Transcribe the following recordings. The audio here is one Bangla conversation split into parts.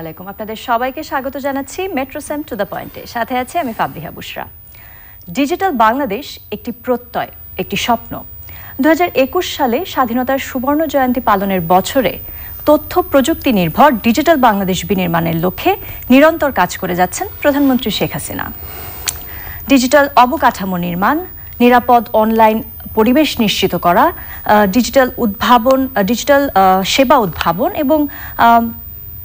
আলাইকুম আপনাদের সবাইকে স্বাগত জানাচ্ছি মেট্রোসেম টু দ্য পয়েন্টে সাথে আছে আমি ফাবরিহা বুসরা ডিজিটাল বাংলাদেশ একটি প্রত্যয় একটি স্বপ্ন দু সালে স্বাধীনতার সুবর্ণ জয়ন্তী পালনের বছরে তথ্য প্রযুক্তি নির্ভর ডিজিটাল বাংলাদেশ বিনির্মাণের লক্ষ্যে নিরন্তর কাজ করে যাচ্ছেন প্রধানমন্ত্রী শেখ হাসিনা ডিজিটাল অবকাঠামো নির্মাণ নিরাপদ অনলাইন পরিবেশ নিশ্চিত করা ডিজিটাল উদ্ভাবন ডিজিটাল সেবা উদ্ভাবন এবং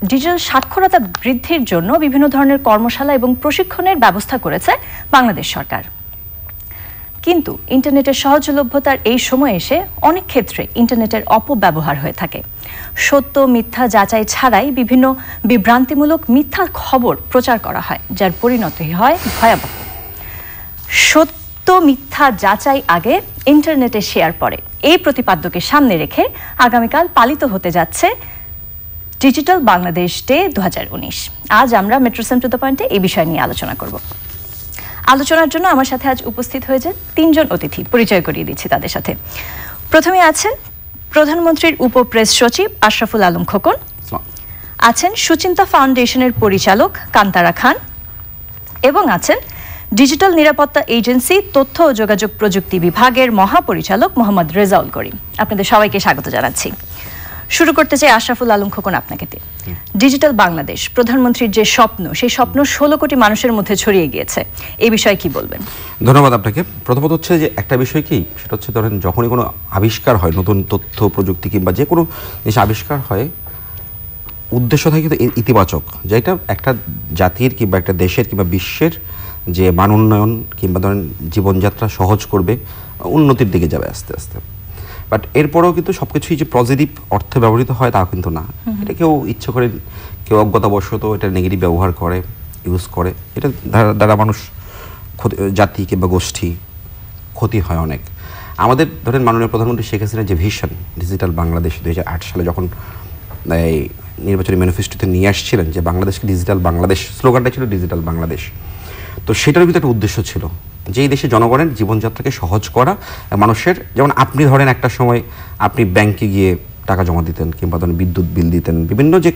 ডিজিটাল সাক্ষরতা বৃদ্ধির জন্য বিভিন্ন ধরনের কর্মশালা এবং প্রশিক্ষণের ব্যবস্থা করেছে বাংলাদেশ সরকার কিন্তু ইন্টারনেটের সহজলভ্যতার এই সময়ে এসে অনেক ক্ষেত্রে ইন্টারনেটের অপব্যবহার হয়ে থাকে সত্য মিথ্যা যাচাই ছাড়াই বিভিন্ন বিভ্রান্তিমূলক মিথ্যা খবর প্রচার করা হয় যার পরিণতি হয় ভয়াবহ সত্য মিথ্যা যাচাই আগে ইন্টারনেটে শেয়ার পরে এই প্রতিপাদ্যকে সামনে রেখে আগামীকাল পালিত হতে যাচ্ছে ডিজিটাল বাংলাদেশ ডে দু আজ আমরা মেট্রো সেন্ট টু দ্য পয়েন্টে এই বিষয় নিয়ে আলোচনা করব আলোচনার জন্য আমার সাথে আজ উপস্থিত হয়েছেন তিনজন অতিথি পরিচয় করিয়ে দিচ্ছি তাদের সাথে প্রথমে আছেন প্রধানমন্ত্রীর উপপ্রেস সচিব আশরাফুল আলম খোকন আছেন সুচিন্তা ফাউন্ডেশনের পরিচালক কান্তারা খান এবং আছেন ডিজিটাল নিরাপত্তা এজেন্সি তথ্য ও যোগাযোগ প্রযুক্তি বিভাগের মহাপরিচালক মোহাম্মদ রেজাউল করিম আপনাদের সবাইকে স্বাগত জানাচ্ছি শুরু করতে চাই আশরাফুল আলম খোকন আপনাকে দিয়ে ডিজিটাল বাংলাদেশ প্রধানমন্ত্রীর যে স্বপ্ন সেই স্বপ্ন ষোলো কোটি মানুষের মধ্যে ছড়িয়ে গিয়েছে এই বিষয়ে কি বলবেন ধন্যবাদ আপনাকে প্রথমত হচ্ছে যে একটা বিষয় কি সেটা হচ্ছে ধরেন যখনই কোনো আবিষ্কার হয় নতুন তথ্য প্রযুক্তি কিংবা যে কোনো জিনিস আবিষ্কার হয় উদ্দেশ্য থাকে কিন্তু ইতিবাচক যেটা একটা জাতির কিংবা একটা দেশের কিংবা বিশ্বের যে মান উন্নয়ন কিংবা ধরেন জীবনযাত্রা সহজ করবে উন্নতির দিকে যাবে আস্তে আস্তে বাট এরপরেও কিন্তু সব কিছুই যে পজিটিভ অর্থে ব্যবহৃত হয় তা কিন্তু না এটা কেউ ইচ্ছে করে কেউ অজ্ঞতাবশত এটা নেগেটিভ ব্যবহার করে ইউজ করে এটা দ্বারা মানুষ ক্ষতি জাতি কিংবা গোষ্ঠী ক্ষতি হয় অনেক আমাদের ধরেন মাননীয় প্রধানমন্ত্রী শেখ হাসিনার যে ভিশন ডিজিটাল বাংলাদেশ দু সালে যখন এই নির্বাচনী ম্যানিফেস্টোতে নিয়ে আসছিলেন যে বাংলাদেশকে ডিজিটাল বাংলাদেশ স্লোগানটা ছিল ডিজিটাল বাংলাদেশ তো সেটার কিন্তু একটা উদ্দেশ্য ছিল যেই দেশে জনগণের জীবনযাত্রাকে সহজ করা মানুষের যেমন আপনি ধরেন একটা সময় আপনি ব্যাংকে গিয়ে টাকা জমা দিতেন কিংবা ধরেন বিদ্যুৎ বিল দিতেন বিভিন্ন যে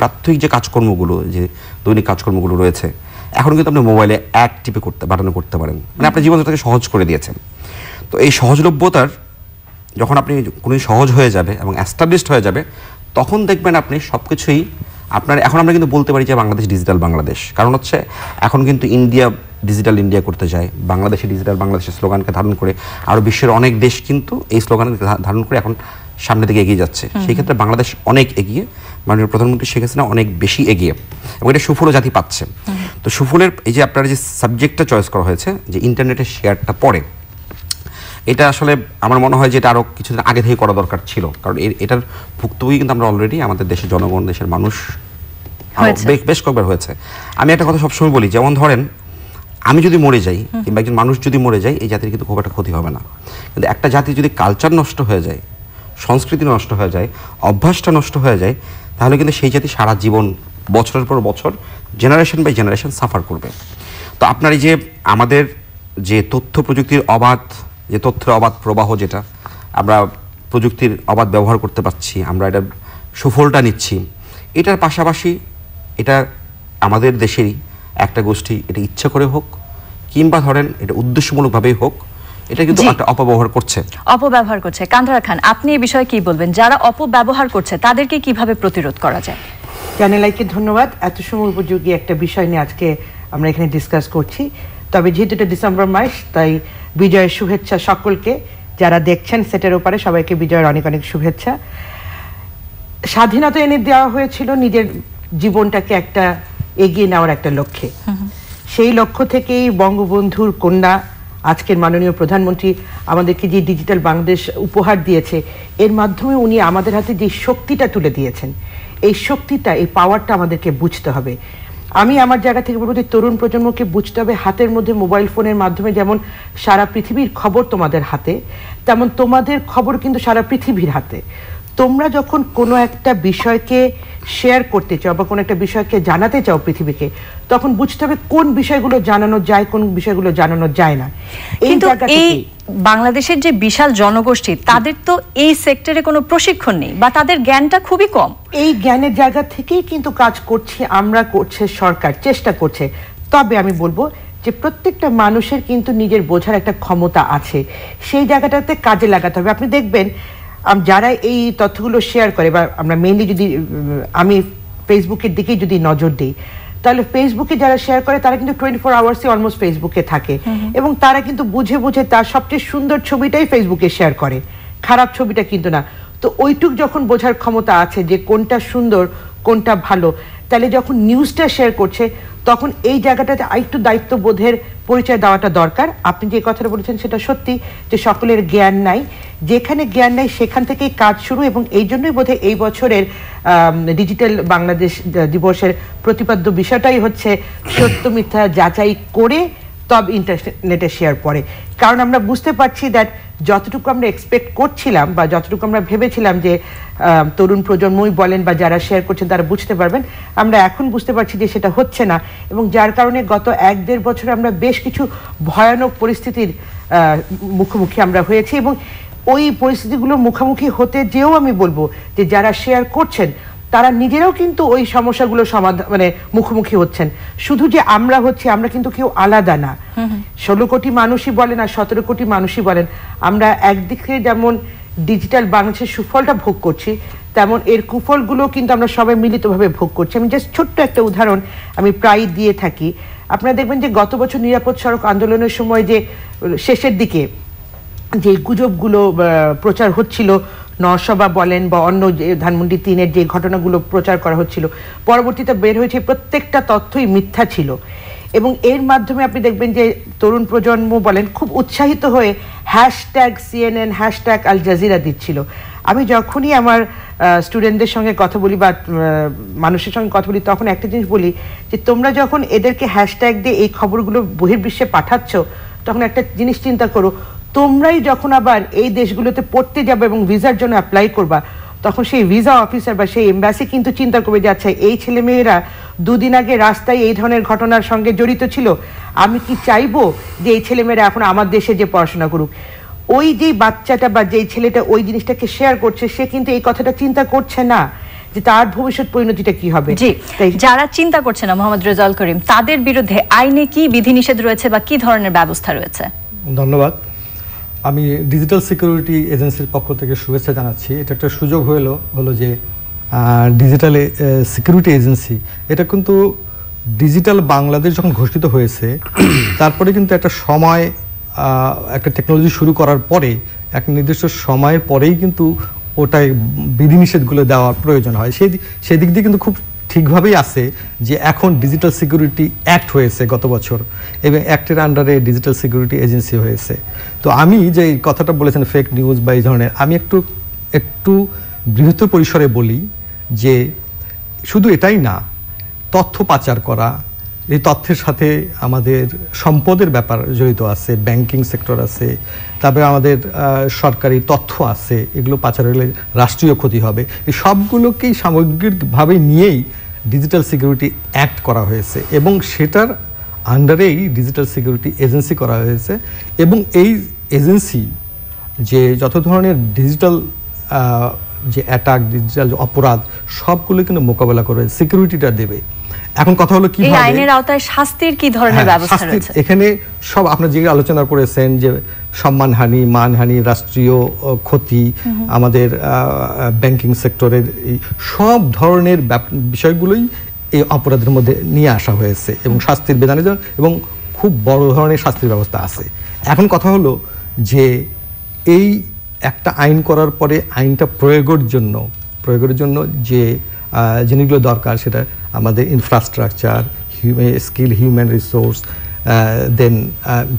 প্রাত্যহিক যে কাজকর্মগুলো যে দৈনিক কাজকর্মগুলো রয়েছে এখন কিন্তু আপনি মোবাইলে অ্যাড টিপে করতে বাটনে করতে পারেন মানে আপনার জীবনযাত্রাকে সহজ করে দিয়েছেন তো এই সহজলভ্যতার যখন আপনি কোনো সহজ হয়ে যাবে এবং অ্যাস্টাবলিশড হয়ে যাবে তখন দেখবেন আপনি সব কিছুই আপনার এখন আমরা কিন্তু বলতে পারি যে বাংলাদেশ ডিজিটাল বাংলাদেশ কারণ হচ্ছে এখন কিন্তু ইন্ডিয়া ডিজিটাল ইন্ডিয়া করতে চায় বাংলাদেশে ডিজিটাল বাংলাদেশের স্লোগানকে ধারণ করে আরও বিশ্বের অনেক দেশ কিন্তু এই স্লোগানকে ধারণ করে এখন সামনের দিকে এগিয়ে যাচ্ছে সেই ক্ষেত্রে বাংলাদেশ অনেক এগিয়ে মাননীয় প্রধানমন্ত্রী শেখ হাসিনা অনেক বেশি এগিয়ে এবং এটা সুফলও জাতি পাচ্ছে তো সুফলের এই যে আপনার যে সাবজেক্টটা চয়েস করা হয়েছে যে ইন্টারনেটের শেয়ারটা পড়ে এটা আসলে আমার মনে হয় যে এটা আরও কিছুদিন আগে থেকে করা দরকার ছিল কারণ এটার ভুক্তভোগী কিন্তু আমরা অলরেডি আমাদের দেশের জনগণ দেশের মানুষ বেশ কয়েকবার হয়েছে আমি একটা কথা সবসময় বলি যেমন ধরেন আমি যদি মরে যাই কিংবা একজন মানুষ যদি মরে যায় এই জাতির কিন্তু খুব একটা ক্ষতি হবে না কিন্তু একটা জাতি যদি কালচার নষ্ট হয়ে যায় সংস্কৃতি নষ্ট হয়ে যায় অভ্যাসটা নষ্ট হয়ে যায় তাহলে কিন্তু সেই জাতি সারা জীবন বছরের পর বছর জেনারেশন বাই জেনারেশন সাফার করবে তো আপনার এই যে আমাদের যে তথ্য প্রযুক্তির অবাধ যে তথ্যের অবাধ প্রবাহ যেটা আমরা প্রযুক্তির অবাধ ব্যবহার করতে পারছি আমরা এটা সুফলটা নিচ্ছি এটার পাশাপাশি এটা আমাদের দেশেরই একটা গোষ্ঠী এটা ইচ্ছা করে হোক কিংবা ধরেন এটা উদ্দেশ্যমূলকভাবেই হোক এটা কিন্তু একটা অপব্যবহার করছে অপব্যবহার করছে কান্ধারা খান আপনি এই বিষয়ে কি বলবেন যারা অপব্যবহার করছে তাদেরকে কিভাবে প্রতিরোধ করা যায় চ্যানেল ধন্যবাদ এত সময় উপযোগী একটা বিষয় নিয়ে আজকে আমরা এখানে ডিসকাস করছি তবে যেহেতু এটা ডিসেম্বর মাস তাই বিজয়ের শুভেচ্ছা সকলকে যারা দেখছেন সেটের ওপারে সবাইকে বিজয়ের অনেক অনেক শুভেচ্ছা স্বাধীনতা এনে দেওয়া হয়েছিল নিজের জীবনটাকে একটা এগিয়ে নেওয়ার একটা লক্ষ্যে সেই লক্ষ্য থেকেই বঙ্গবন্ধুর কন্যা আজকের মাননীয় প্রধানমন্ত্রী আমাদেরকে যে ডিজিটাল বাংলাদেশ উপহার দিয়েছে এর মাধ্যমে উনি আমাদের হাতে যে শক্তিটা তুলে দিয়েছেন এই শক্তিটা এই পাওয়ারটা আমাদেরকে বুঝতে হবে আমি আমার জায়গা থেকে বলবো যে তরুণ প্রজন্মকে বুঝতে হবে হাতের মধ্যে মোবাইল ফোনের মাধ্যমে যেমন সারা পৃথিবীর খবর তোমাদের হাতে তেমন তোমাদের খবর কিন্তু সারা পৃথিবীর হাতে তোমরা যখন কোনো একটা বিষয়কে শেয়ার করতে চাও বা কোনো একটা বিষয়কে জানাতে চাও পৃথিবীকে তখন বুঝতে হবে কোন বিষয়গুলো জানানো যায় কোন বিষয়গুলো জানানো যায় না কিন্তু এই বাংলাদেশের যে বিশাল জনগোষ্ঠী তাদের তো এই সেক্টরে কোনো প্রশিক্ষণ নেই বা তাদের জ্ঞানটা খুবই কম এই জ্ঞানের জায়গা থেকেই কিন্তু কাজ করছে আমরা করছে সরকার চেষ্টা করছে তবে আমি বলবো যে প্রত্যেকটা মানুষের কিন্তু নিজের বোঝার একটা ক্ষমতা আছে সেই জায়গাটাতে কাজে লাগাতে হবে আপনি দেখবেন যারা এই তথ্যগুলো শেয়ার করে বা আমরা মেনলি যদি আমি ফেসবুকের দিকে যদি নজর দিই তাহলে ফেসবুকে যারা শেয়ার করে তারা কিন্তু টোয়েন্টি ফোর আওয়ার্সই অলমোস্ট ফেসবুকে থাকে এবং তারা কিন্তু বুঝে বুঝে তার সবচেয়ে সুন্দর ছবিটাই ফেসবুকে শেয়ার করে খারাপ ছবিটা কিন্তু না তো ওইটুক যখন বোঝার ক্ষমতা আছে যে কোনটা সুন্দর কোনটা ভালো তাহলে যখন নিউজটা শেয়ার করছে তখন এই জায়গাটাতে আরেকটু দায়িত্ববোধের পরিচয় দেওয়াটা দরকার আপনি যে কথাটা বলেছেন সেটা সত্যি যে সকলের জ্ঞান নাই যেখানে জ্ঞান নাই সেখান থেকেই কাজ শুরু এবং এই জন্যই বোধহয় এই বছরের ডিজিটাল বাংলাদেশ দিবসের প্রতিপাদ্য বিষয়টাই হচ্ছে সত্য মিথ্যা যাচাই করে তব ইন্টারনেটে শেয়ার পরে কারণ আমরা বুঝতে পারছি দ্যাট যতটুকু আমরা এক্সপেক্ট করছিলাম বা যতটুকু আমরা ভেবেছিলাম যে তরুণ প্রজন্মই বলেন বা যারা শেয়ার করছেন তারা বুঝতে পারবেন আমরা এখন বুঝতে পারছি যে সেটা হচ্ছে না এবং যার কারণে গত এক দেড় বছরে আমরা বেশ কিছু ভয়ানক পরিস্থিতির মুখোমুখি আমরা হয়েছি এবং ওই পরিস্থিতিগুলোর মুখোমুখি হতে যেও আমি বলবো যে যারা শেয়ার করছেন তারা নিজেরাও কিন্তু ওই সমস্যাগুলো সমাধান মানে মুখোমুখি হচ্ছেন শুধু যে আমরা হচ্ছে আমরা কিন্তু কেউ আলাদা না ষোলো কোটি মানুষই বলেন আর সতেরো কোটি মানুষই বলেন আমরা একদিকে যেমন ডিজিটাল বাংলাদেশের সুফলটা ভোগ করছি তেমন এর কুফলগুলো কিন্তু আমরা সবাই মিলিতভাবে ভোগ করছি আমি জাস্ট ছোট্ট একটা উদাহরণ আমি প্রায় দিয়ে থাকি আপনারা দেখবেন যে গত বছর নিরাপদ সড়ক আন্দোলনের সময় যে শেষের দিকে যে গুজবগুলো প্রচার হচ্ছিল নরসভা বলেন বা অন্য যে ধানমন্ডি তিনের যে ঘটনাগুলো প্রচার করা হচ্ছিল পরবর্তীতে বের হয়েছে প্রত্যেকটা তথ্যই মিথ্যা ছিল এবং এর মাধ্যমে আপনি দেখবেন যে তরুণ প্রজন্ম বলেন খুব উৎসাহিত হয়ে hashtag CNN hashtag Al Jazeera দিচ্ছিল আমি যখনই আমার স্টুডেন্টদের সঙ্গে কথা বলি বা মানুষের সঙ্গে কথা বলি তখন একটা জিনিস বলি যে তোমরা যখন এদেরকে হ্যাশট্যাগ দিয়ে এই খবরগুলো বহির্বিশ্বে পাঠাচ্ছ তখন একটা জিনিস চিন্তা করো তোমরাই যখন আবার এই দেশগুলোতে পড়তে যাবে এবং ভিসার জন্য অ্যাপ্লাই করবা তখন সেই ভিসা অফিসার বা সেই এম্বাসি কিন্তু চিন্তা করবে যে আচ্ছা এই ছেলে মেয়েরা দুদিন আগে রাস্তায় এই ধরনের ঘটনার সঙ্গে জড়িত ছিল আমি কি চাইবো যে এই ছেলে মেয়েরা এখন আমার দেশে যে পড়াশোনা করুক ওই যে বাচ্চাটা বা যেই ছেলেটা ওই জিনিসটাকে শেয়ার করছে সে কিন্তু এই কথাটা চিন্তা করছে না যে তার ভবিষ্যৎ পরিণতিটা কি হবে জি যারা চিন্তা করছে না মোহাম্মদ রেজাল করিম তাদের বিরুদ্ধে আইনে কি বিধিনিষেধ রয়েছে বা কি ধরনের ব্যবস্থা রয়েছে ধন্যবাদ আমি ডিজিটাল সিকিউরিটি এজেন্সির পক্ষ থেকে শুভেচ্ছা জানাচ্ছি এটা একটা সুযোগ হলো হলো যে ডিজিটাল সিকিউরিটি এজেন্সি এটা কিন্তু ডিজিটাল বাংলাদেশ যখন ঘোষিত হয়েছে তারপরে কিন্তু একটা সময় একটা টেকনোলজি শুরু করার পরে এক নির্দিষ্ট সময়ের পরেই কিন্তু ওটায় বিধিনিষেধগুলো দেওয়ার প্রয়োজন হয় সেই সেদিক দিয়ে কিন্তু খুব ঠিকভাবেই আছে যে এখন ডিজিটাল সিকিউরিটি অ্যাক্ট হয়েছে গত বছর এবং অ্যাক্টের আন্ডারে ডিজিটাল সিকিউরিটি এজেন্সি হয়েছে তো আমি যে কথাটা বলেছেন ফেক নিউজ বা এই ধরনের আমি একটু একটু বৃহত্তর পরিসরে বলি যে শুধু এটাই না তথ্য পাচার করা এই তথ্যের সাথে আমাদের সম্পদের ব্যাপার জড়িত আছে ব্যাংকিং সেক্টর আছে তারপরে আমাদের সরকারি তথ্য আছে এগুলো পাচার হলে রাষ্ট্রীয় ক্ষতি হবে এই সবগুলোকেই সামগ্রিকভাবে নিয়েই ডিজিটাল সিকিউরিটি অ্যাক্ট করা হয়েছে এবং সেটার আন্ডারেই ডিজিটাল সিকিউরিটি এজেন্সি করা হয়েছে এবং এই এজেন্সি যে যত ধরনের ডিজিটাল যে অ্যাটাক ডিজিটাল অপরাধ সবগুলো কিন্তু মোকাবেলা করে সিকিউরিটিটা দেবে এখন কথা হলো কি এই আইনের আওতায় শাস্তির কি ধরনের হ্যাঁ, ব্যবস্থা রয়েছে এখানে সব আপনারা যে আলোচনা করেছেন যে সম্মানহানি মানহানি রাষ্ট্রীয় ক্ষতি আমাদের ব্যাংকিং সেক্টরের সব ধরনের বিষয়গুলোই এই অপরাধের মধ্যে নিয়ে আসা হয়েছে এবং শাস্তির বিধানে এবং খুব বড় ধরনের শাস্তির ব্যবস্থা আছে এখন কথা হলো যে এই একটা আইন করার পরে আইনটা প্রয়োগের জন্য প্রয়োগের জন্য যে জিনিসগুলো দরকার সেটা আমাদের infrastructure skill human resource then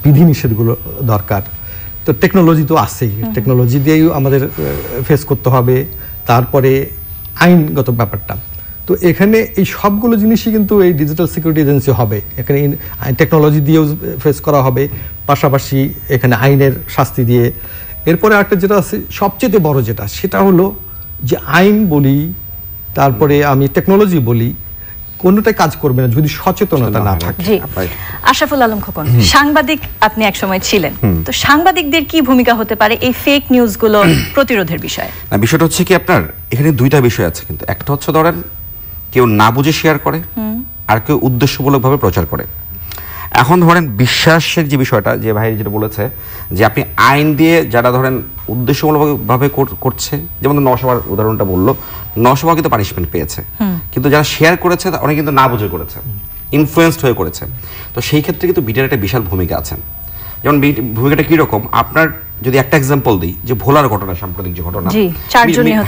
বিধিনিষেধগুলো দরকার তো টেকনোলজি তো আছেই টেকনোলজি দিয়েই আমাদের ফেস করতে হবে তারপরে আইনগত ব্যাপারটা তো এখানে এই সবগুলো জিনিসই কিন্তু এই ডিজিটাল সিকিউরিটি এজেন্সি হবে এখানে টেকনোলজি দিয়েও ফেস করা হবে পাশাপাশি এখানে আইনের শাস্তি দিয়ে এরপরে একটা যেটা আছে সবচেয়ে বড় যেটা সেটা হলো যে আইন বলি তারপরে আমি টেকনোলজি বলি কোনোটাই কাজ করবে না যদি সচেতনতা না থাকে আশাফুল আলম খোকন সাংবাদিক আপনি একসময় ছিলেন তো সাংবাদিকদের কি ভূমিকা হতে পারে এই ফেক নিউজগুলো প্রতিরোধের বিষয়ে না বিষয়টা হচ্ছে কি আপনার এখানে দুইটা বিষয় আছে কিন্তু একটা হচ্ছে ধরেন কেউ না বুঝে শেয়ার করে আর কেউ উদ্দেশ্যমূলকভাবে প্রচার করে এখন ধরেন বিশ্বাসের যে বিষয়টা যে ভাই যেটা বলেছে যে আপনি আইন দিয়ে যারা ধরেন উদ্দেশ্যমূলকভাবে করছে যেমন নশোবার উদাহরণটা বললো নশোবা কিন্তু পানিশমেন্ট পেয়েছে কিন্তু যারা শেয়ার করেছে অনেক কিন্তু না বুঝে করেছে ইনফ্লুয়েসড হয়ে করেছে তো সেই ক্ষেত্রে কিন্তু বিটার একটা বিশাল ভূমিকা আছেন যেমন ভূমিকাটা কীরকম আপনার যদি একটা এক্সাম্পল দিই যে ভোলার ঘটনা সাম্প্রতিক যে ঘটনা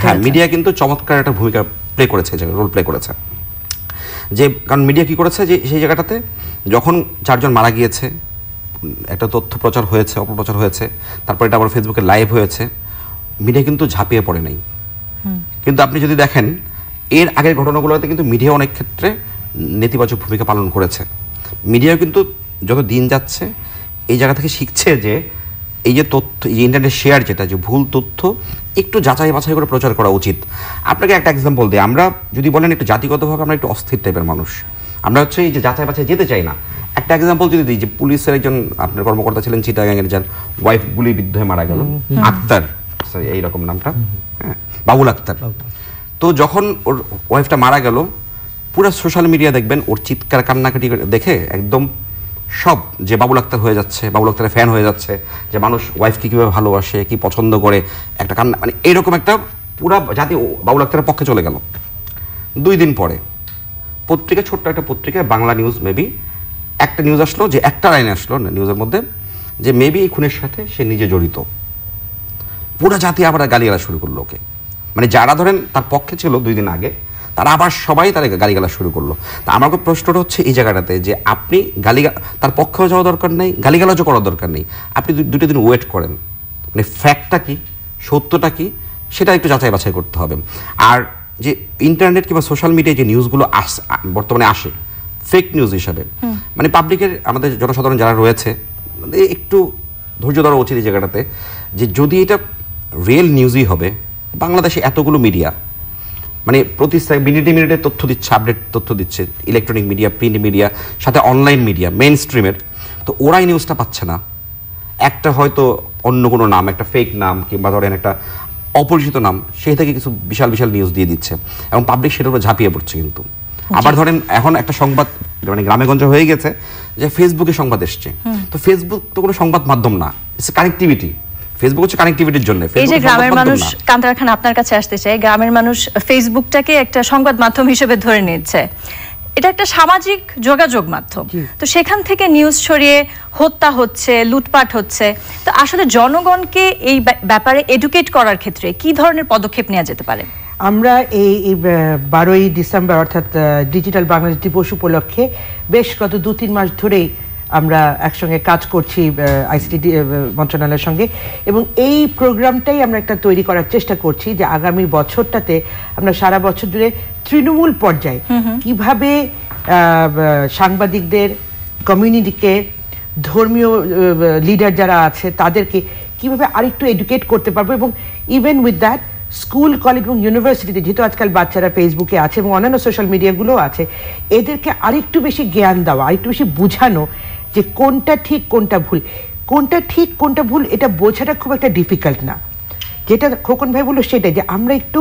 হ্যাঁ মিডিয়া কিন্তু চমৎকার একটা ভূমিকা প্লে করেছে রোল প্লে করেছে যে কারণ মিডিয়া কী করেছে যে সেই জায়গাটাতে যখন চারজন মারা গিয়েছে একটা তথ্য প্রচার হয়েছে অপপ্রচার হয়েছে তারপর এটা আবার ফেসবুকে লাইভ হয়েছে মিডিয়া কিন্তু ঝাঁপিয়ে পড়ে নাই কিন্তু আপনি যদি দেখেন এর আগের ঘটনাগুলোতে কিন্তু মিডিয়া অনেক ক্ষেত্রে নেতিবাচক ভূমিকা পালন করেছে মিডিয়াও কিন্তু যত দিন যাচ্ছে এই জায়গা থেকে শিখছে যে এই যে তথ্য এই যে ইন্টারনেট শেয়ার যেটা যে ভুল তথ্য একটু যাচাই বাছাই করে প্রচার করা উচিত আপনাকে একটা এক্সাম্পল দিই আমরা যদি বলেন একটু জাতিগতভাবে আমরা একটু অস্থির টাইপের মানুষ আমরা হচ্ছে এই যে যাচাই বাছাই যেতে চাই না একটা এক্সাম্পল যদি দিই যে পুলিশের একজন আপনার কর্মকর্তা ছিলেন গ্যাংয়ের যার ওয়াইফ গুলি বিদ্ধ হয়ে মারা গেল আক্তার সরি এইরকম নামটা হ্যাঁ বাবুল আক্তার তো যখন ওর ওয়াইফটা মারা গেল পুরো সোশ্যাল মিডিয়া দেখবেন ওর চিৎকার কান্নাকাটি দেখে একদম সব যে বাবুল আক্তার হয়ে যাচ্ছে বাবুল আক্তারের ফ্যান হয়ে যাচ্ছে যে মানুষ ওয়াইফকে কীভাবে ভালোবাসে কি পছন্দ করে একটা কান্না মানে এরকম একটা পুরা জাতি বাবুল আক্তারের পক্ষে চলে গেল দুই দিন পরে পত্রিকা ছোট্ট একটা পত্রিকায় বাংলা নিউজ মেবি একটা নিউজ আসলো যে একটা লাইন আসলো নিউজের মধ্যে যে মেবি এই খুনের সাথে সে নিজে জড়িত পুরো জাতি আবার গালিয়ালা শুরু করলো ওকে মানে যারা ধরেন তার পক্ষে ছিল দুই দিন আগে তারা আবার সবাই তাদের গালিগালা শুরু করলো তা আমার প্রশ্নটা হচ্ছে এই জায়গাটাতে যে আপনি গালিগা তার পক্ষেও যাওয়া দরকার নেই গালিগালাজও করার দরকার নেই আপনি দুটো দিন ওয়েট করেন মানে ফ্যাক্টটা কি সত্যটা কি সেটা একটু যাচাই বাছাই করতে হবে আর যে ইন্টারনেট কিংবা সোশ্যাল মিডিয়ায় যে নিউজগুলো আস বর্তমানে আসে ফেক নিউজ হিসাবে মানে পাবলিকের আমাদের জনসাধারণ যারা রয়েছে মানে একটু ধৈর্য ধরা উচিত এই জায়গাটাতে যে যদি এটা রিয়েল নিউজই হবে বাংলাদেশে এতগুলো মিডিয়া মানে প্রতি মিনিটে মিনিটে তথ্য দিচ্ছে আপডেট তথ্য দিচ্ছে ইলেকট্রনিক মিডিয়া প্রিন্ট মিডিয়া সাথে অনলাইন মিডিয়া মেন স্ট্রিমের তো ওরাই নিউজটা পাচ্ছে না একটা হয়তো অন্য কোনো নাম একটা ফেক নাম কিংবা ধরেন একটা অপরিচিত নাম সেই থেকে কিছু বিশাল বিশাল নিউজ দিয়ে দিচ্ছে এবং পাবলিক সেটার উপরে ঝাঁপিয়ে পড়ছে কিন্তু আবার ধরেন এখন একটা সংবাদ মানে গ্রামেগঞ্জে হয়ে গেছে যে ফেসবুকে সংবাদ এসছে তো ফেসবুক তো কোনো সংবাদ মাধ্যম না ইটস কানেক্টিভিটি ফেসবুক হচ্ছে কানেক্টিভিটির জন্য এই যে গ্রামের মানুষ কান্তার খান আপনার কাছে আসতে চাই গ্রামের মানুষ ফেসবুকটাকে একটা সংবাদ মাধ্যম হিসেবে ধরে নিচ্ছে এটা একটা সামাজিক যোগাযোগ মাধ্যম তো সেখান থেকে নিউজ ছড়িয়ে হত্যা হচ্ছে লুটপাট হচ্ছে তো আসলে জনগণকে এই ব্যাপারে এডুকেট করার ক্ষেত্রে কি ধরনের পদক্ষেপ নেওয়া যেতে পারে আমরা এই বারোই ডিসেম্বর অর্থাৎ ডিজিটাল বাংলাদেশ দিবস উপলক্ষে বেশ গত দু তিন মাস ধরেই আমরা একসঙ্গে কাজ করছি আইসিটি মন্ত্রণালয়ের সঙ্গে এবং এই প্রোগ্রামটাই আমরা একটা তৈরি করার চেষ্টা করছি যে আগামী বছরটাতে আমরা সারা বছর জুড়ে তৃণমূল পর্যায়ে কিভাবে সাংবাদিকদের কমিউনিটিকে ধর্মীয় লিডার যারা আছে তাদেরকে কিভাবে আরেকটু এডুকেট করতে পারবো এবং even with that school college এবং ইউনিভার্সিটিতে যেহেতু আজকাল বাচ্চারা ফেসবুকে আছে এবং অন্যান্য সোশ্যাল মিডিয়াগুলো আছে এদেরকে আরেকটু বেশি জ্ঞান দেওয়া আরেকটু বেশি বোঝানো যে কোনটা ঠিক কোনটা ভুল কোনটা ঠিক কোনটা ভুল এটা বোঝাটা খুব একটা ডিফিকাল্ট না যেটা খোকন ভাই বললো সেটাই যে আমরা একটু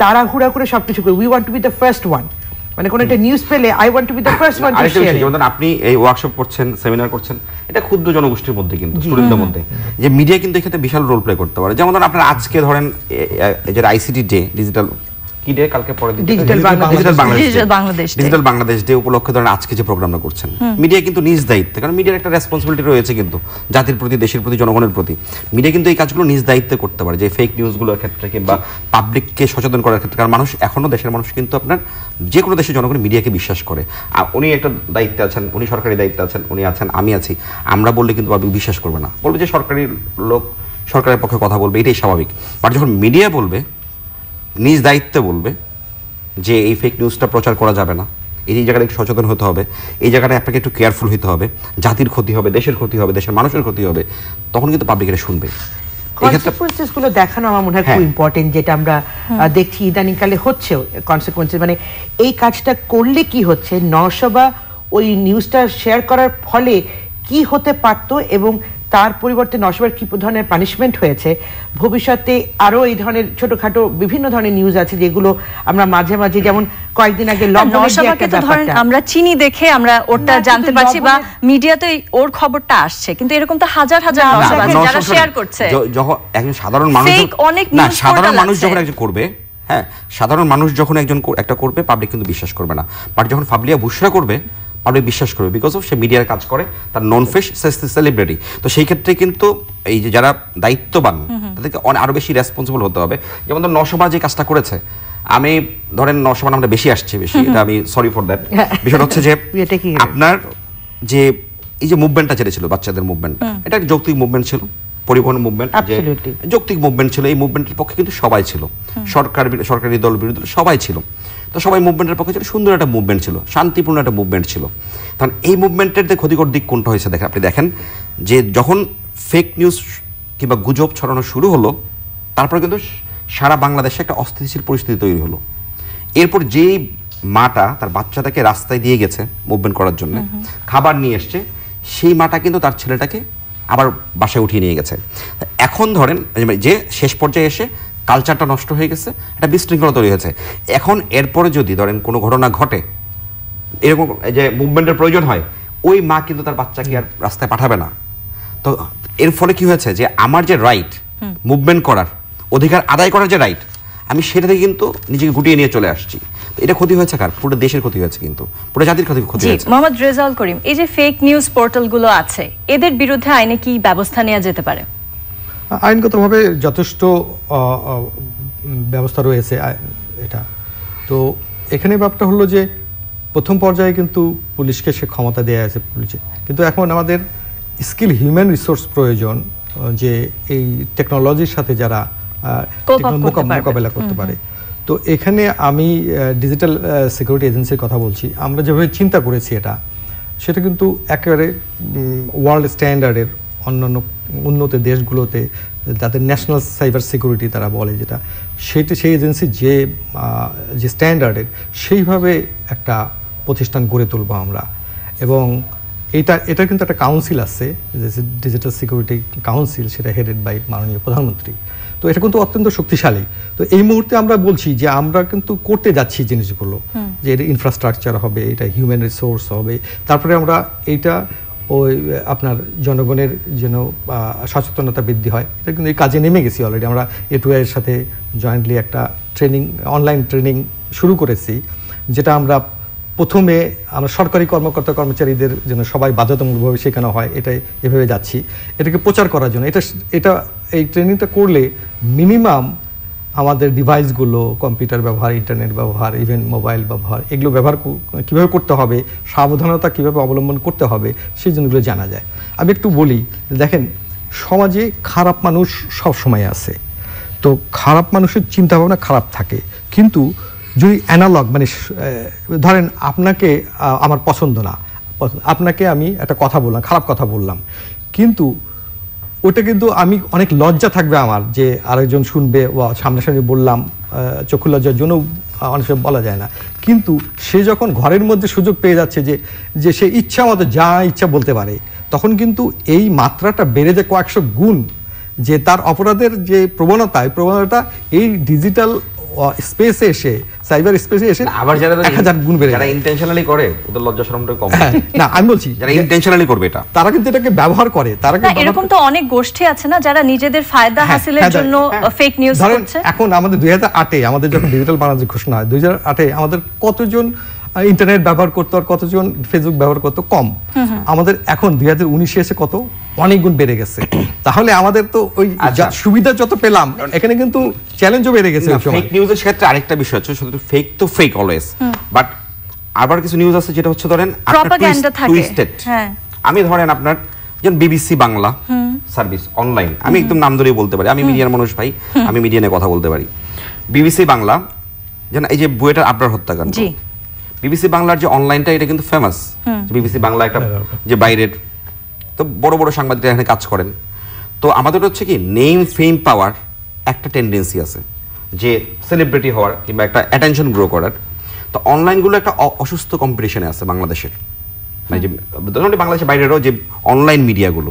তাড়াহুড়া করে সব কিছু করি we want to be the first one মানে কোনো একটা নিউজ পেলে I want to be the first one to share আপনি এই ওয়ার্কশপ করছেন সেমিনার করছেন এটা ক্ষুদ্র জনগোষ্ঠীর মধ্যে কিন্তু স্টুডেন্টদের মধ্যে যে মিডিয়া কিন্তু বিশাল রোল প্লে করতে পারে যেমন ধরুন আপনার আজকে ধরেন যে আইসিটি ডে ডিজিটাল কি ডে কালকে ডিজিটাল বাংলাদেশ ডে উপলক্ষে ধরেন আজকে যে প্রোগ্রামটা করছেন মিডিয়া কিন্তু নিজ কারণ মিডিয়ার একটা রেসপন্সিবিলিটি রয়েছে কিন্তু জাতির প্রতি দেশের প্রতি জনগণের প্রতি মিডিয়া কিন্তু এই কাজগুলো নিজ দায়িত্বে করতে পারে যে ফেক নিউজগুলোর ক্ষেত্রে কিংবা পাবলিককে সচেতন করার ক্ষেত্রে কারণ মানুষ এখনো দেশের মানুষ কিন্তু আপনার যে কোনো দেশের জনগণ মিডিয়াকে বিশ্বাস করে আর উনি একটা দায়িত্বে আছেন উনি সরকারি দায়িত্বে আছেন উনি আছেন আমি আছি আমরা বললে কিন্তু পাবলিক বিশ্বাস করবে না বলবে যে সরকারি লোক সরকারের পক্ষে কথা বলবে এটাই স্বাভাবিক বাট যখন মিডিয়া বলবে নিজ দায়িত্বে বলবে যে এই ফেক নিউজটা প্রচার করা যাবে না এই জায়গাটা একটু সচেতন হতে হবে এই জায়গাটা আপনাকে একটু কেয়ারফুল হতে হবে জাতির ক্ষতি হবে দেশের ক্ষতি হবে দেশের মানুষের ক্ষতি হবে তখন কিন্তু পাবলিক এটা শুনবে দেখানো আমার মনে হয় খুব ইম্পর্টেন্ট হ্যাঁ। যেটা আমরা দেখছি ইদানিংকালে হচ্ছে কনসিকুয়েন্সেস মানে এই কাজটা করলে কি হচ্ছে নসভা ওই নিউজটা শেয়ার করার ফলে কি হতে পারতো এবং তার পরিবর্তে নশবার কি ধরনের পানিশমেন্ট হয়েছে ভবিষ্যতে আরও এই ধরনের ছোটখাটো বিভিন্ন ধরনের নিউজ আছে যেগুলো আমরা মাঝে মাঝে যেমন কয়েকদিন আগে আমরা চিনি দেখে আমরা ওরটা হ্যাঁ, জানতে পারছি বা মিডিয়াতে ওর খবরটা আসছে কিন্তু এরকম তো হাজার হাজার যারা শেয়ার করছে যখন একজন সাধারণ মানুষ অনেক না সাধারণ মানুষ যখন একজন করবে হ্যাঁ সাধারণ মানুষ যখন একজন একটা করবে পাবলিক কিন্তু বিশ্বাস করবে না বাট যখন ফাবলিয়া বুশরা করবে অনেক বিশ্বাস করবে বিকজ অফ সে মিডিয়ার কাজ করে তার নন ফেস সেলিব্রিটি তো সেই ক্ষেত্রে কিন্তু এই যে যারা দায়িত্ববান তাদেরকে অনেক আরও বেশি রেসপন্সিবল হতে হবে যেমন ধর নশোবার যে কাজটা করেছে আমি ধরেন নশোবার আমরা বেশি আসছি বেশি এটা আমি সরি ফর দ্যাট বিষয়টা হচ্ছে যে আপনার যে এই যে মুভমেন্টটা ছেড়েছিল বাচ্চাদের মুভমেন্ট এটা একটা যৌক্তিক মুভমেন্ট ছিল পরিবহন মুভমেন্ট যৌক্তিক মুভমেন্ট ছিল এই মুভমেন্টের পক্ষে কিন্তু সবাই ছিল সরকার সরকারি দল বিরোধী সবাই ছিল তো সবাই মুভমেন্টের পক্ষে ছিল সুন্দর একটা মুভমেন্ট ছিল শান্তিপূর্ণ একটা মুভমেন্ট ছিল কারণ এই মুভমেন্টের যে ক্ষতিকর দিক কোনটা হয়েছে দেখেন আপনি দেখেন যে যখন ফেক নিউজ কিংবা গুজব ছড়ানো শুরু হলো তারপর কিন্তু সারা বাংলাদেশে একটা অস্থিতিশীল পরিস্থিতি তৈরি হলো এরপর যেই মাটা তার বাচ্চাটাকে রাস্তায় দিয়ে গেছে মুভমেন্ট করার জন্য খাবার নিয়ে এসছে সেই মাটা কিন্তু তার ছেলেটাকে আবার বাসায় উঠিয়ে নিয়ে গেছে এখন ধরেন যে শেষ পর্যায়ে এসে কালচারটা নষ্ট হয়ে গেছে একটা বিশৃঙ্খলা তৈরি হয়েছে এখন এরপরে যদি ধরেন কোনো ঘটনা ঘটে এরকম যে মুভমেন্টের প্রয়োজন হয় ওই মা কিন্তু তার বাচ্চাকে আর রাস্তায় পাঠাবে না তো এর ফলে কি হয়েছে যে আমার যে রাইট মুভমেন্ট করার অধিকার আদায় করার যে রাইট আমি সেটা কিন্তু নিজেকে গুটিয়ে নিয়ে চলে আসছি এটা ক্ষতি হয়েছে কার পুরো দেশের ক্ষতি হয়েছে কিন্তু পুরো জাতির ক্ষতি ক্ষতি হয়েছে মোহাম্মদ রেজাউল করিম এই যে ফেক নিউজ পোর্টাল গুলো আছে এদের বিরুদ্ধে আইনে কি ব্যবস্থা নেওয়া যেতে পারে আইনগতভাবে যথেষ্ট ব্যবস্থা রয়েছে এটা তো এখানে ব্যাপারটা হলো যে প্রথম পর্যায়ে কিন্তু পুলিশকে সে ক্ষমতা দেওয়া আছে পুলিশে কিন্তু এখন আমাদের স্কিল হিউম্যান রিসোর্স প্রয়োজন যে এই টেকনোলজির সাথে যারা মোকাবেলা করতে পারে তো এখানে আমি ডিজিটাল সিকিউরিটি এজেন্সির কথা বলছি আমরা যেভাবে চিন্তা করেছি এটা সেটা কিন্তু একেবারে ওয়ার্ল্ড স্ট্যান্ডার্ডের অন্যান্য উন্নত দেশগুলোতে তাদের ন্যাশনাল সাইবার সিকিউরিটি তারা বলে যেটা সেটি সেই এজেন্সি যে যে স্ট্যান্ডার্ডের সেইভাবে একটা প্রতিষ্ঠান গড়ে তুলব আমরা এবং এটা এটার কিন্তু একটা কাউন্সিল আছে ডিজিটাল সিকিউরিটি কাউন্সিল সেটা হেডেড বাই মাননীয় প্রধানমন্ত্রী তো এটা কিন্তু অত্যন্ত শক্তিশালী তো এই মুহূর্তে আমরা বলছি যে আমরা কিন্তু করতে যাচ্ছি জিনিসগুলো যে এটা ইনফ্রাস্ট্রাকচার হবে এটা হিউম্যান রিসোর্স হবে তারপরে আমরা এইটা ওই আপনার জনগণের যেন সচেতনতা বৃদ্ধি হয় এটা কিন্তু এই কাজে নেমে গেছি অলরেডি আমরা এ টু সাথে জয়েন্টলি একটা ট্রেনিং অনলাইন ট্রেনিং শুরু করেছি যেটা আমরা প্রথমে আমরা সরকারি কর্মকর্তা কর্মচারীদের জন্য সবাই বাধ্যতামূলকভাবে শেখানো হয় এটাই এভাবে যাচ্ছি এটাকে প্রচার করার জন্য এটা এটা এই ট্রেনিংটা করলে মিনিমাম আমাদের ডিভাইসগুলো কম্পিউটার ব্যবহার ইন্টারনেট ব্যবহার ইভেন মোবাইল ব্যবহার এগুলো ব্যবহার কীভাবে করতে হবে সাবধানতা কীভাবে অবলম্বন করতে হবে সেই জন্যগুলো জানা যায় আমি একটু বলি দেখেন সমাজে খারাপ মানুষ সব সময় আছে তো খারাপ মানুষের চিন্তাভাবনা খারাপ থাকে কিন্তু যদি অ্যানালগ মানে ধরেন আপনাকে আমার পছন্দ না আপনাকে আমি একটা কথা বললাম খারাপ কথা বললাম কিন্তু ওটা কিন্তু আমি অনেক লজ্জা থাকবে আমার যে আরেকজন শুনবে বা সামনাসামনি বললাম চক্ষু লজ্জার জন্য অনেক সময় বলা যায় না কিন্তু সে যখন ঘরের মধ্যে সুযোগ পেয়ে যাচ্ছে যে যে সে ইচ্ছা মতো যা ইচ্ছা বলতে পারে তখন কিন্তু এই মাত্রাটা বেড়ে যায় কয়েকশো গুণ যে তার অপরাধের যে প্রবণতা এই প্রবণতা এই ডিজিটাল স্পেসে এসে সাইবার স্পেসে এসে আবার যারা এক হাজার গুণ বেড়ে যারা ইন্টেনশনালি করে ওদের লজ্জা শরমটা কম হ্যাঁ, না আমি বলছি যারা ইন্টেনশনালি করবে এটা তারা কিন্তু এটাকে ব্যবহার করে তারা এরকম তো অনেক গোষ্ঠী আছে না যারা নিজেদের ফায়দা হ্যাঁ, হাসিলের জন্য ফেক হ্যাঁ। নিউজ করছে এখন আমাদের 2008 এ আমাদের যখন ডিজিটাল বাংলাদেশ ঘোষণা হয় 2008 আমাদের কতজন ইন্টারনেট ব্যবহার করতো আর কতজন ফেসবুক ব্যবহার করতো কম আমাদের এখন দুই হাজার উনিশে এসে কত অনেক গুণ বেড়ে গেছে তাহলে আমাদের তো ওই আচ্ছা। সুবিধা যত পেলাম এখানে কিন্তু চ্যালেঞ্জও বেড়ে গেছে ফেক নিউজের ক্ষেত্রে আরেকটা বিষয় হচ্ছে ফেক তো ফেক অলওয়েজ বাট আবার কিছু নিউজ আছে যেটা হচ্ছে ধরেন হ্যাঁ। আমি ধরেন আপনার যেমন বিবিসি বাংলা সার্ভিস অনলাইন আমি একদম নাম ধরেই বলতে পারি আমি মিডিয়ার মানুষ ভাই আমি মিডিয়া নিয়ে কথা বলতে পারি বিবিসি বাংলা যেন এই যে বুয়েটার আপনার হত্যাকাণ্ড বিবিসি বাংলার যে অনলাইনটা এটা কিন্তু ফেমাস বিবিসি বাংলা একটা হ্যাঁ, হ্যাঁ। যে বাইরের তো বড় বড় সাংবাদিকরা এখানে কাজ করেন তো আমাদের হচ্ছে কি নেম ফেম পাওয়ার একটা টেন্ডেন্সি আছে যে সেলিব্রিটি হওয়ার কিংবা একটা অ্যাটেনশন গ্রো করার তো অনলাইনগুলো একটা অসুস্থ কম্পিটিশনে আছে বাংলাদেশের মানে যে বাংলাদেশের বাইরেরও যে অনলাইন মিডিয়াগুলো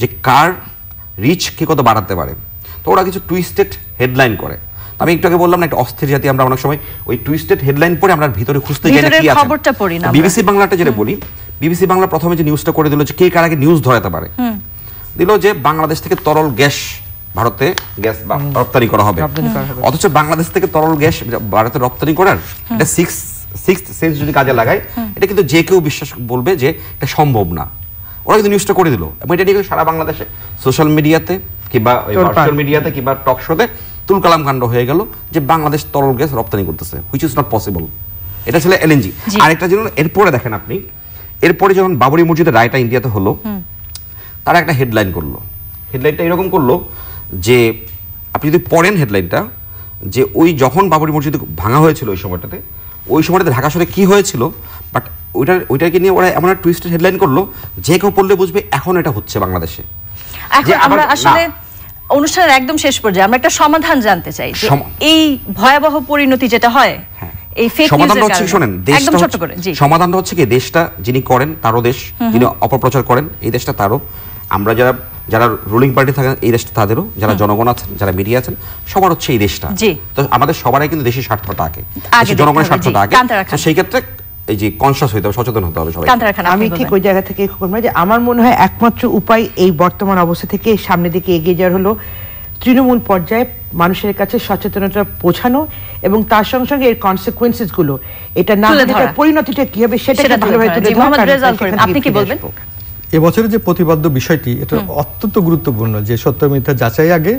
যে কার রিচ কে কত বাড়াতে পারে তো ওরা কিছু টুইস্টেড হেডলাইন করে আমি একটু আগে বললাম একটা অস্থির জাতি আমরা অনেক সময় ওই টুইস্টেড হেডলাইন পড়ে আমরা ভিতরে খুঁজতে যাই কি আছে খবরটা পড়ি না বিবিসি বাংলাটা যেটা বলি বিবিসি বাংলা প্রথমে যে নিউজটা করে দিল যে কে কার আগে নিউজ ধরাতে পারে দিল যে বাংলাদেশ থেকে তরল গ্যাস ভারতে গ্যাস রপ্তানি করা হবে অথচ বাংলাদেশ থেকে তরল গ্যাস ভারতে রপ্তানি করার এটা সিক্স সিক্স সেন্স যদি কাজে লাগায় এটা কিন্তু যে কেউ বিশ্বাস বলবে যে এটা সম্ভব না ওরা কিন্তু নিউজটা করে দিল এবং এটা নিয়ে সারা বাংলাদেশে সোশ্যাল মিডিয়াতে কিংবা সোশ্যাল মিডিয়াতে কিংবা টক শোতে তুলকালাম কাণ্ড হয়ে গেল যে বাংলাদেশ তরল গ্যাস রপ্তানি করতেছে হুইচ ইজ নট পসিবল এটা ছিল এলএনজি আরেকটা জিনিস এরপরে দেখেন আপনি এরপরে যখন বাবরি মসজিদের রায়টা ইন্ডিয়াতে হলো তারা একটা হেডলাইন করলো হেডলাইনটা এরকম করলো যে আপনি যদি পড়েন হেডলাইনটা যে ওই যখন বাবরি মসজিদ ভাঙা হয়েছিল ওই সময়টাতে ওই সময়টাতে ঢাকা শহরে কী হয়েছিল বাট ওইটার ওইটাকে নিয়ে ওরা এমন একটা টুইস্টের হেডলাইন করলো যে কেউ পড়লে বুঝবে এখন এটা হচ্ছে বাংলাদেশে আমরা আসলে অনুষ্ঠানের একদম শেষ পর্যায়ে আমরা একটা সমাধান জানতে চাই এই ভয়াবহ পরিণতি যেটা হয় হ্যাঁ। সমাধানটা হচ্ছে দেশটা কি দেশটা যিনি করেন তারও দেশ যিনি অপপ্রচার করেন এই দেশটা তারও আমরা যারা যারা রুলিং পার্টি থাকেন এই দেশটা তাদেরও যারা জনগণ আছেন যারা মিডিয়া আছেন সবার হচ্ছে এই দেশটা তো আমাদের সবারই কিন্তু দেশের স্বার্থটা আগে জনগণের স্বার্থটা আগে সেই ক্ষেত্রে এই যে কনসিয়াস হইতে হবে সচেতন হতে হবে সবাই আমি ঠিক ওই জায়গা থেকে যে আমার মনে হয় একমাত্র উপায় এই বর্তমান অবস্থা থেকে সামনের দিকে এগিয়ে যাওয়ার হলো তৃণমূল পর্যায়ে মানুষের কাছে সচেতনতা পৌঁছানো এবং তার সঙ্গে সঙ্গে এর গুলো এটা না পরিণতিটা কি হবে সেটা ভালোভাবে তুলে ধরা আপনি কি বলবেন এবছরের যে প্রতিবাদ্য বিষয়টি এটা অত্যন্ত গুরুত্বপূর্ণ যে সত্য মিথ্যা যাচাই আগে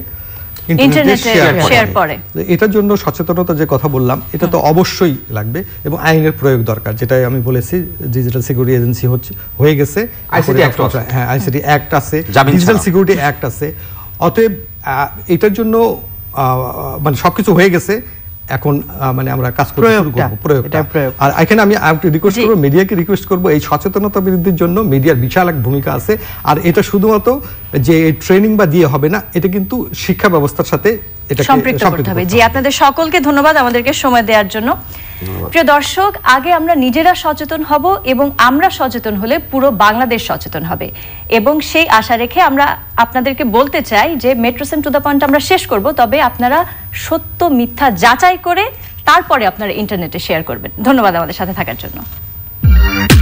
শেয়ার এটার জন্য সচেতনতা যে কথা বললাম এটা তো অবশ্যই লাগবে এবং আইনের প্রয়োগ দরকার যেটাই আমি বলেছি ডিজিটাল সিকিউরিটি এজেন্সি হচ্ছে হয়ে গেছে হ্যাঁ আইসিটি অ্যাক্ট আছে ডিজিটাল সিকিউরিটি অ্যাক্ট আছে অতএব এটার জন্য মানে সবকিছু হয়ে গেছে এখন মানে আমরা কাজ করতে শুরু করব হ্যাঁ। প্রয়োগ আর এখানে আমি রিকোয়েস্ট করব মিডিয়াকে রিকোয়েস্ট করব এই সচেতনতা বৃদ্ধির জন্য মিডিয়ার বিশাল এক ভূমিকা আছে আর এটা শুধুমাত্র যে ট্রেনিং বা দিয়ে হবে না এটা কিন্তু শিক্ষা ব্যবস্থার সাথে এটা সম্পৃক্ত করতে হবে জি আপনাদের সকলকে ধন্যবাদ আমাদেরকে সময় দেওয়ার জন্য প্রিয় দর্শক আগে আমরা নিজেরা সচেতন হব এবং আমরা সচেতন হলে পুরো বাংলাদেশ সচেতন হবে এবং সেই আশা রেখে আমরা আপনাদেরকে বলতে চাই যে মেট্রোসেন টু দ্য পয়েন্ট আমরা শেষ করব তবে আপনারা সত্য মিথ্যা যাচাই করে তারপরে আপনারা ইন্টারনেটে শেয়ার করবেন ধন্যবাদ আমাদের সাথে থাকার জন্য